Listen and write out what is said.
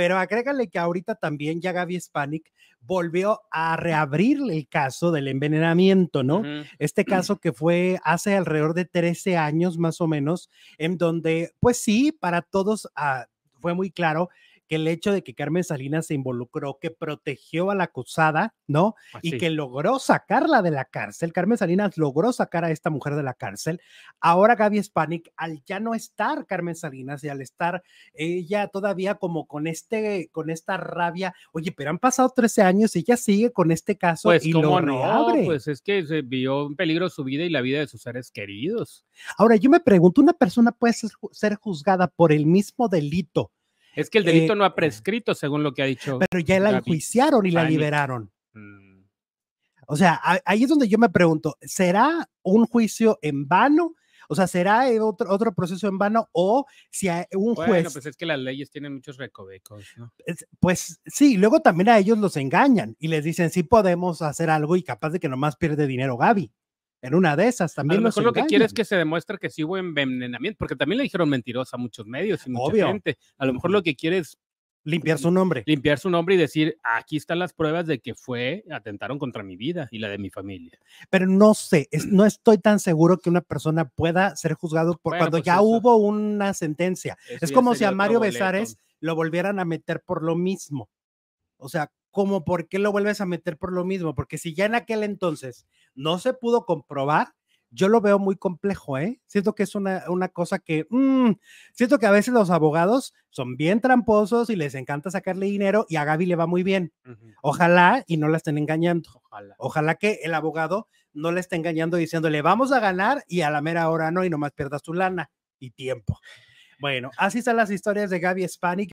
pero agrégale que ahorita también ya Gaby Hispanic volvió a reabrir el caso del envenenamiento, ¿no? Este caso que fue hace alrededor de 13 años más o menos, en donde, pues sí, para todos ah, fue muy claro que el hecho de que Carmen Salinas se involucró, que protegió a la acusada, ¿no? Y que logró sacarla de la cárcel, Carmen Salinas logró sacar a esta mujer de la cárcel. Ahora Gaby Spanik, al ya no estar Carmen Salinas y al estar ella todavía como con este, con esta rabia, oye, pero han pasado 13 años y ella sigue con este caso pues, y lo no? Pues es que se vio en peligro su vida y la vida de sus seres queridos. Ahora, yo me pregunto, ¿una persona puede ser juzgada por el mismo delito? Es que el eh, delito no ha eh. prescrito, según lo que ha dicho. Pero ya la enjuiciaron y la liberaron. Mm. O sea, ahí es donde yo me pregunto, ¿será un juicio en vano? O sea, ¿será otro, otro proceso en vano o si hay un juez... Bueno, pues es que las leyes tienen muchos recovecos, Pues sí, luego también a ellos los engañan y les dicen, sí podemos hacer algo y capaz de que nomás pierde dinero Gaby. En una de esas también. A lo mejor lo que quiere es que se demuestre que sí hubo envenenamiento, porque también le dijeron mentirosa a muchos medios y mucha gente. A lo mejor lo que quiere es limpiar su nombre. Limpiar su nombre y decir, aquí están las pruebas de que fue, atentaron contra mi vida y la de mi familia. Pero no sé, es, no estoy tan seguro que una persona pueda ser juzgado por cuando pues ya hubo una sentencia. es como si a Mario Besares lo volvieran a meter por lo mismo. O sea, como por qué lo vuelves a meter por lo mismo, porque si ya en aquel entonces no se pudo comprobar, yo lo veo muy complejo, ¿eh? Siento que es una, cosa que, mm, siento que a veces los abogados son bien tramposos y les encanta sacarle dinero y a Gaby le va muy bien. Ojalá y no la estén engañando. Ojalá. que el abogado no le esté engañando diciéndole vamos a ganar y a la mera hora no y nomás pierdas tu lana y tiempo. Bueno, así están las historias de Gaby Spanik.